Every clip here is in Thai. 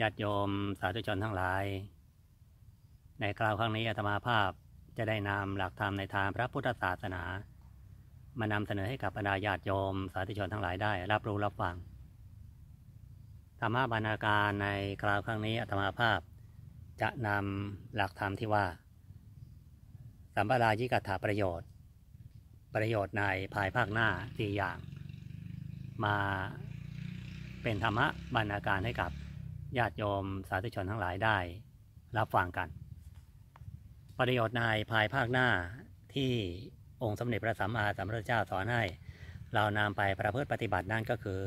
ญาติโยมสาธุชนทั้งหลาย ในคราวครั้งนี้อาตมาภาพจะได้นำหลักธรรมในทางพระพุทธศาสนา มานำเสนอให้กับบรรดาญาติโยม สาธุชนทั้งหลายได้ รับรู้รับฟังธรรมบรรณาการในคราวครั้งนี้อาตมาภาพ จะนำหลักธรรมที่ว่า สัมปรายิกถาประโยชน์ ประโยชน์ในภายภาคหน้าสี่อย่างมาเป็นธรรมบรรณาการให้กับญาติโยมสาธุชนทั้งหลายได้รับฟังกัน ประโยชน์ในภายภาคหน้าที่องค์สมเด็จพระสัมมาสัมพุทธเจ้าสอนให้เรานำไปประพฤติปฏิบัตินั่นก็คือ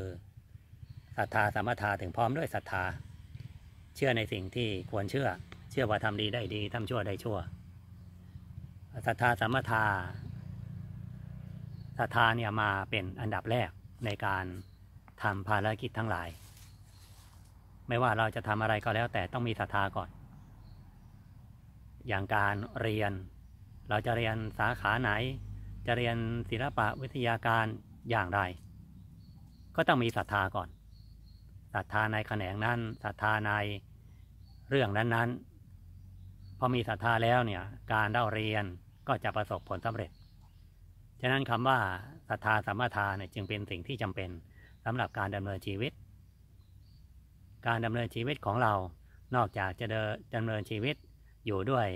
ศรัทธาสมถาถึงพร้อมด้วยศรัทธาเชื่อในสิ่งที่ควรเชื่อเชื่อว่าทำดีได้ดีทำชั่วได้ชั่วศรัทธาสมถาศรัทธาเนี่ยมาเป็นอันดับแรกในการทำภารกิจทั้งหลายไม่ว่าเราจะทำอะไรก็แล้ว แต่ต้องมีศรัทธาก่อน อย่างการเรียน เราจะเรียนสาขาไหน จะเรียนศิลปะวิทยาการอย่างไร ก็ต้องมีศรัทธาก่อน ศรัทธาในแขนงนั้น ศรัทธาในเรื่องนั้น ๆ พอมีศรัทธาแล้วเนี่ย การเล่าเรียนก็จะประสบผลสำเร็จ ฉะนั้นคำว่าศรัทธาสัมมาทานเนี่ยจึงเป็นสิ่งที่จำเป็นสำหรับการดำเนินชีวิตการดำเนินชีวิตของเรา นอกจากจะดดำเนินชีวิตอยู่ด้วย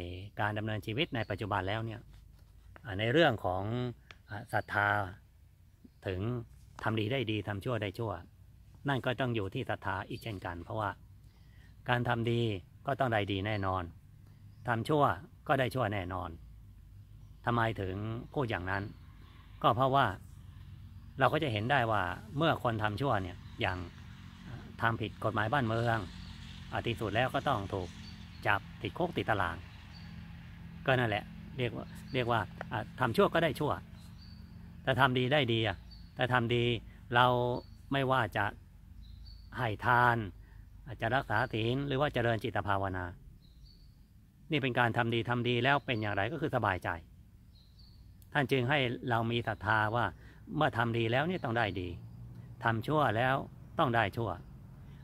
การดำเนินชีวิตในปัจจุบันแล้วเนี่ยในเรื่องของศรัทธาถึงทำดีได้ดีทำชั่วได้ชั่ว นั่นก็ต้องอยู่ที่ศรัทธาอีกเช่นกัน เพราะว่า การทำดีก็ต้องได้ดีแน่นอน ทำชั่วก็ได้ชั่วแน่นอน ทำไมถึงพูดอย่างนั้น ก็เพราะว่าเราก็จะเห็นได้ว่าเมื่อคนทำชั่วเนี่ยอย่างทำผิดกฎหมายบ้านเมืองอที่สุดแล้วก็ต้องถูกจับติดคุกติดตารางก็นั่นแหละเรียกว่าเรียกว่าทำชั่วก็ได้ชั่ว แต่ทำดีได้ดีอ่ะ แต่ทำดีเราไม่ว่าจะให้ทาน อาจจะรักษาศีลหรือว่าจเจริญจิตภาวนา นี่เป็นการทำดีทำดีแล้วเป็นอย่างไรก็คือสบายใจ ท่านจึงให้เรามีศรัทธาว่า เมื่อทำดีแล้วนี่ต้องได้ดี ทำชั่วแล้วต้องได้ชั่ว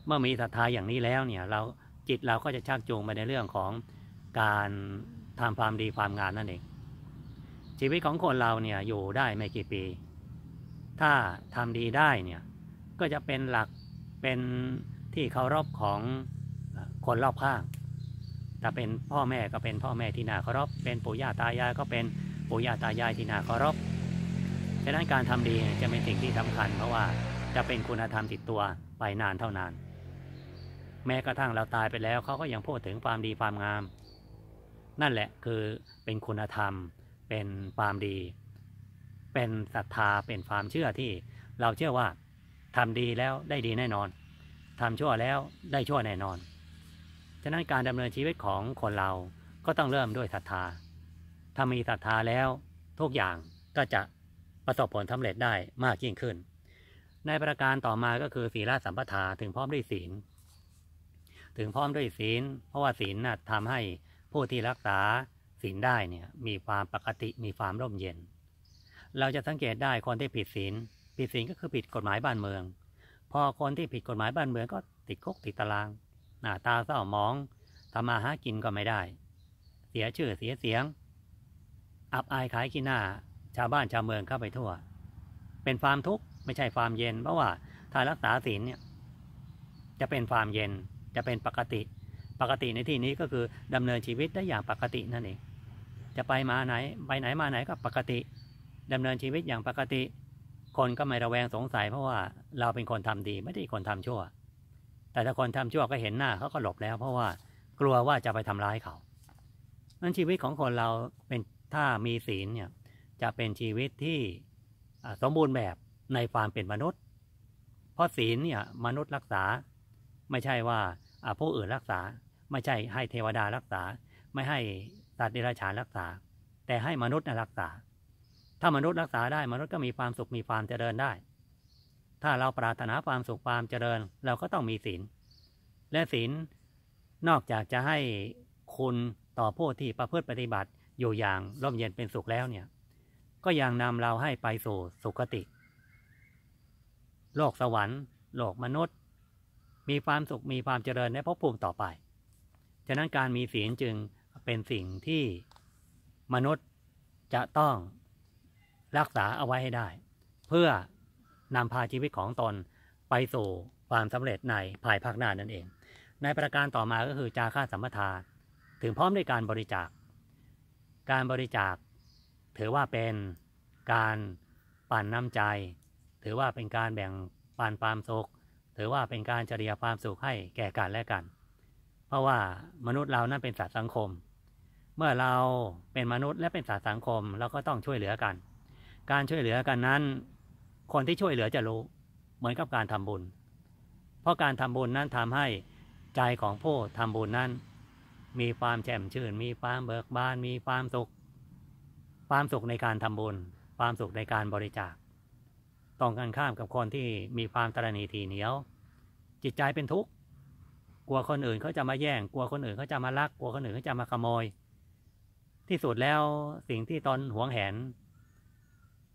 เมื่อมีศรัทธาอย่างนี้แล้วเนี่ย เราจิตเราก็จะชักจูงไปในเรื่องของการทำความดีความงามนั่นเองชีวิตของคนเราเนี่ยอยู่ได้ไม่กี่ปี ถ้าทำดีได้เนี่ย ก็จะเป็นหลักเป็นที่เคารพของคนรอบข้างถ้าเป็นพ่อแม่ก็เป็นพ่อแม่ที่น่าเคารพเป็นปู่ย่าตายายก็เป็นปู่ย่าตายายที่น่าเคารพฉะนั้นการทำดีจะเป็นสิ่งที่สำาคัญ เพราะว่าจะเป็นคุณธรรมติดตัวไปนานเท่านานแม้กระทั่งเราตายไปแล้วเขาก็ยังพูดถึงความดีความงาม นั่นแหละคือเป็นคุณธรรม เป็นความดี เป็นศรัทธาเป็นความเชื่อที่เราเชื่อว่าทำดีแล้วได้ดีแน่นอนทำชั่วแล้วได้ชั่วแน่นอน ฉะนั้นการดำเนินชีวิตของคนเราก็ต้องเริ่มด้วยศรัทธา ถ้ามีศรัทธาแล้วทุกอย่างก็จะประสบผลสาเร็จได้มากยิ่งขึ้น ในประการต่อมาก็คือศีลสัมปทาถึงพร้อมด้วยศีลถึงพร้อมด้วยศีล เพราะว่าศีลน่ะทำให้ผู้ที่รักษาศีลได้เนี่ย มีความปกติมีความร่มเย็น เราจะสังเกตได้คนที่ผิดศีลผิดศีลก็คือผิดกฎหมายบ้านเมือง พอคนที่ผิดกฎหมายบ้านเมือง ก็ติดคุกติดตาราง หน้าตาเศร้ามองทำมาหากินก็ไม่ได้ เสียชื่อเสียเสียง อับอายขายกินหน้า ชาวบ้านชาวเมืองเข้าไปทั่ว เป็นความทุกข์ไม่ใช่ความเย็นเพราะว่า ถ้ารักษาศีลเนี่ย จะเป็นความเย็นจะเป็นปกติ ปกติในที่นี้ก็คือดำเนินชีวิตได้อย่างปกตินั่นเองจะไปมาไหนไปไหนมาไหนก็ปกติ ดำเนินชีวิตอย่างปกติ คนก็ไม่ระแวงสงสัยเพราะว่าเราเป็นคนทำดีไม่ได้คนทำชั่ว แต่ถ้าคนทำชั่วก็เห็นหน้าเขาก็หลบแล้ว เพราะว่ากลัวว่าจะไปทำร้ายเขานั้นชีวิตของคนเราเป็นถ้ามีศีลเนี่ย จะเป็นชีวิตที่ สมบูรณ์แบบในความเป็นมนุษย์ เพราะศีลเนี่ยมนุษย์รักษา ไม่ใช่ว่าผู้อื่นรักษา ไม่ใช่ให้เทวดารักษาไม่ให้สัตว์เดรัจฉานรักษา แต่ให้มนุษย์รักษา ถ้ามนุษย์รักษาได้มนุษย์ก็มีความสุขมีความเจริญได้ ถ้าเราปรารถนาความสุขความเจริญ เราก็ต้องมีศีลและศีลนอกจากจะให้คุณต่อผู้ที่ประพฤติปฏิบัติ อยู่อย่างร่มเย็นเป็นสุขแล้วเนี่ย ก็ยังนำเราให้ไปสู่สุคติ โลกสวรรค์โลกมนุษย์มีความสุขมีความเจริญ ในภพภูมิต่อไป ฉะนั้นการมีศีลจึงเป็นสิ่งที่มนุษย์จะต้องรักษาเอาไว้ให้ได้ เพื่อนำพาชีวิตของตนไปสู่ความสำเร็จในภายภาคหน้านั่นเอง ในประการต่อมาก็คือ จาค่าสัมปทาถึงพร้อมด้วยการบริจาคการบริจาคถือว่าเป็นการปั่นน้ำใจ ถือว่าเป็นการแบ่งปันความสุขถือว่าเป็นการเฉลียความสุขให้แก่กันและกัน เพราะว่ามนุษย์เรานั้นเป็นสัตว์สังคม เมื่อเราเป็นมนุษย์และเป็นสัตว์สังคมเราก็ต้องช่วยเหลือกัน การช่วยเหลือกันนั้น คนที่ช่วยเหลือจะรู้เหมือนกับการทำบุญ เพราะการทำบุญนั้นทำให้ใจของผู้ทำบุญนั้น มีความแจ่มชื่น มีความเบิกบาน มีความสุข ความสุขในการทำบุญ ความสุขในการบริจาคตรงกันข้ามกับคนที่มีความตรณีทีเหนียว จิตใจเป็นทุกข์กลัวคนอื่นเขาจะมาแย่ง กลัวคนอื่นเขาจะมาลักกลัวคนอื่นเขาจะมาขโมย ที่สุดแล้วสิ่งที่ตนหวงแหน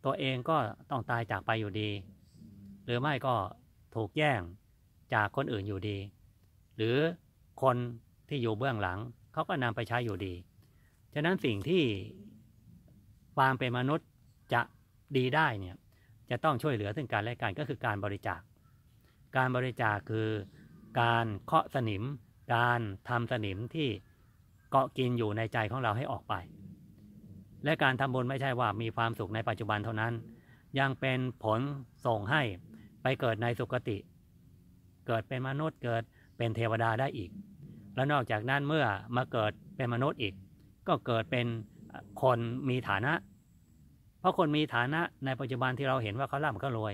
ตัวเองก็ต้องตายจากไปอยู่ดี หรือไม่ก็ถูกแย่งจากคนอื่นอยู่ดี หรือคนที่อยู่เบื้องหลังเขาก็นำไปใช้อยู่ดีฉะนั้นสิ่งที่ความเป็นมนุษย์จะดีได้เนี่ยจะต้องช่วยเหลือซึ่งกันและกันก็คือการบริจาค การบริจาคคือการเคาะสนิม การทำสนิมที่เกาะกินอยู่ในใจของเราให้ออกไป และการทำบุญไม่ใช่ว่ามีความสุขในปัจจุบันเท่านั้นยังเป็นผลส่งให้ไปเกิดในสุคติ เกิดเป็นมนุษย์เกิดเป็นเทวดาได้อีก แล้วนอกจากนั้นเมื่อมาเกิดเป็นมนุษย์อีก ก็เกิดเป็นคนมีฐานะเพราะคนมีฐานะในปัจจุบันที่เราเห็นว่าเขาร่ำเขารวย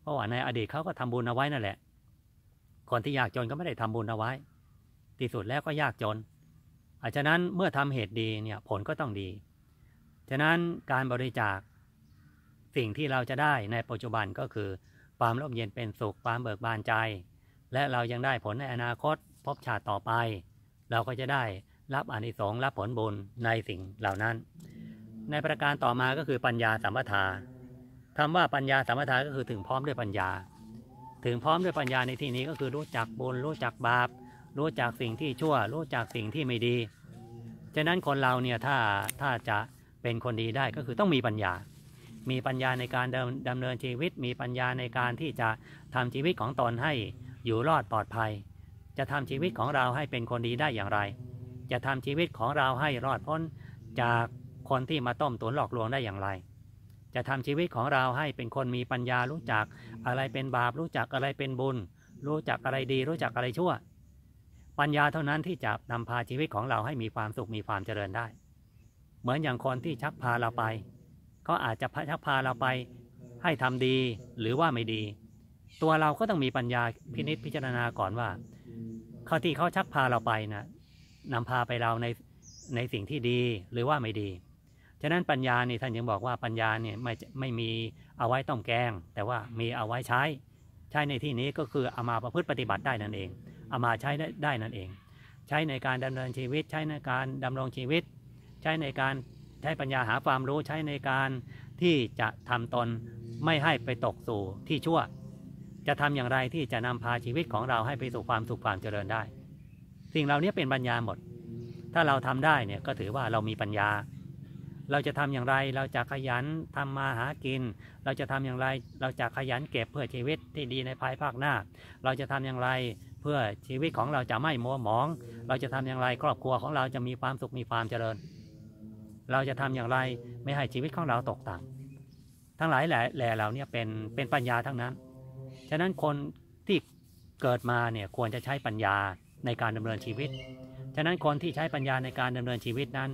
เพราะว่าในอดีตเขาก็ทำบุญเอาไว้นั่นแหละคนที่ยากจนก็ไม่ได้ทำบุญเอาไว้ ที่สุดแล้วก็ยากจนอาจฉะนั้นเมื่อทำเหตุดีเนี่ยผลก็ต้องดี ฉะนั้นการบริจาคสิ่งที่เราจะได้ในปัจจุบันก็คือ ความร่มเย็นเป็นสุขความเบิกบานใจ และเรายังได้ผลในอนาคตพบชาติต่อไป เราก็จะได้รับอานิสงส์รับผลบุญในสิ่งเหล่านั้นในประการต่อมาก็คือปัญญาสัมปทาคำว่าปัญญาสัมปทาก็คือถึงพร้อมด้วยปัญญา ถึงพร้อมด้วยปัญญาในที่นี้ก็คือรู้จักบุญ รู้จักบาป รู้จักสิ่งที่ชั่วรู้จักสิ่งที่ไม่ดี ฉะนั้นคนเราเนี่ยถ้าถ้าจะเป็นคนดีได้ก็คือต้องมีปัญญา มีปัญญาในการดำดำเนินชีวิตมีปัญญาในการที่จะทำชีวิตของตนให้อยู่รอดปลอดภัย จะทำชีวิตของเราให้เป็นคนดีได้อย่างไร จะทำชีวิตของเราให้รอดพ้นจากคนที่มาต้มตุนหลอกลวงได้อย่างไร จะทำชีวิตของเราให้เป็นคนมีปัญญารู้จักอะไรเป็นบาป รู้จักอะไรเป็นบุญ รู้จักอะไรดีรู้จักอะไรชั่ว ปัญญาเท่านั้นที่จะนำพาชีวิตของเราให้มีความสุขมีความเจริญได้ เหมือนอย่างคนที่ชักพาเราไปเขาอาจจะชักพาเราไป ให้ทำดีหรือว่าไม่ดี ตัวเราก็ต้องมีปัญญาพินิษพิจารณาก่อนว่าเขาที่เขาชักพาเราไปนะนำพาไปเราในในสิ่งที่ดีหรือว่าไม่ดีฉะนั้นปัญญาเนี่ท่านยังบอกว่าปัญญาเนี่ยไม่ไม่มีเอาไว้ต้มแกง แต่ว่ามีเอาไว้ใช้ ใช้ในที่นี้ก็คือเอามาประพฤติปฏิบัติได้นั่นเองเอามาใช้ได้นั่นเอง ใช้ในการดำเนินชีวิต ใช้ในการดำรงชีวิต ใช้ในการใช้ปัญญาหาความรู้ใช้ในการที่จะทำตนไม่ให้ไปตกสู่ที่ชั่วจะทำอย่างไรที่จะนำพาชีวิตของเราให้ไปสู่ความสุขความเจริญได้ สิ่งเหล่านี้เป็นปัญญาหมด ถ้าเราทำได้เนี่ยก็ถือว่าเรามีปัญญาเราจะทำอย่างไร เราจะขยันทำมาหากิน เราจะทำอย่างไร เราจะขยันเก็บเพื่อชีวิตที่ดีในภายภาคหน้า เราจะทำอย่างไรเพื่อชีวิตของเราจะไม่มัวหมอง เราจะทำอย่างไรครอบครัวของเราจะมีความสุขมีความเจริญ เราจะทำอย่างไรไม่ให้ชีวิตของเราตกต่ำทั้งหลายแหล่เราเนี่ยเป็นเป็นปัญญาทั้งนั้น ฉะนั้นคนที่เกิดมาเนี่ยควรจะใช้ปัญญาในการดำเนินชีวิต ฉะนั้นคนที่ใช้ปัญญาในการดำเนินชีวิตนั้น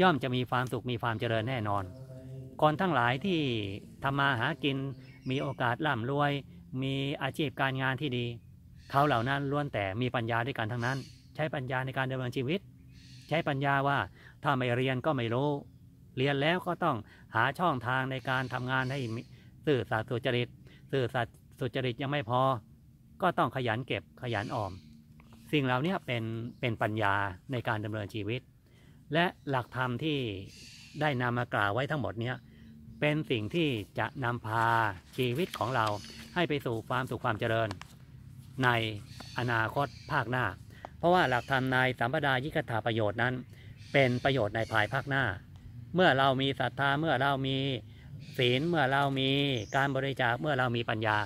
ย่อมจะมีความสุขมีความเจริญแน่นอน คนทั้งหลายที่ทำมาหากินมีโอกาสร่ารวย มีอาชีพการงานที่ดี เขาเหล่านั้นล้วนแต่มีปัญญาด้วยกันทั้งนั้น ใช้ปัญญาในการดำเนินชีวิต ใช้ปัญญาว่าถ้าไม่เรียนก็ไม่รู้ เรียนแล้วก็ต้องหาช่องทางในการทำงานให้สื่อสัตว์สุจริตสื่อสัตว์สุจริตยังไม่พอก็ต้องขยันเก็บขยันออมสิ่งเหล่านี้เป็นเป็นปัญญาในการดำเนินชีวิตและหลักธรรมที่ได้นำมากล่าวไว้ทั้งหมดนี้เป็นสิ่งที่จะนำพาชีวิตของเราให้ไปสู่ความสุขความเจริญ ในอนาคตภาคหน้า เพราะว่าหลักธรรมในสัมปดายิกถาประโยชน์นั้น เป็นประโยชน์ในภายภาคหน้า เมื่อเรามีศรัทธาเมื่อเรามีศีลเมื่อเรามีการบริจาคเมื่อเรามีปัญญา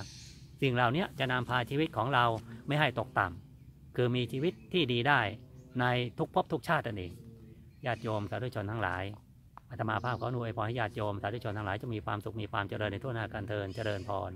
สิ่งเหล่านี้จะนำพาชีวิตของเราไม่ให้ตกต่ำคือมีชีวิตที่ดีได้ในทุกภพทุกชาตินั่นเองญาติโยมสาธุชนทั้งหลายอาตมาภาพขออ่ยพรให้ญาติโยมสาธุชนทั้งหลายจะมีความสุข มีความเจริญในทุกน้าการเทินเจริญพร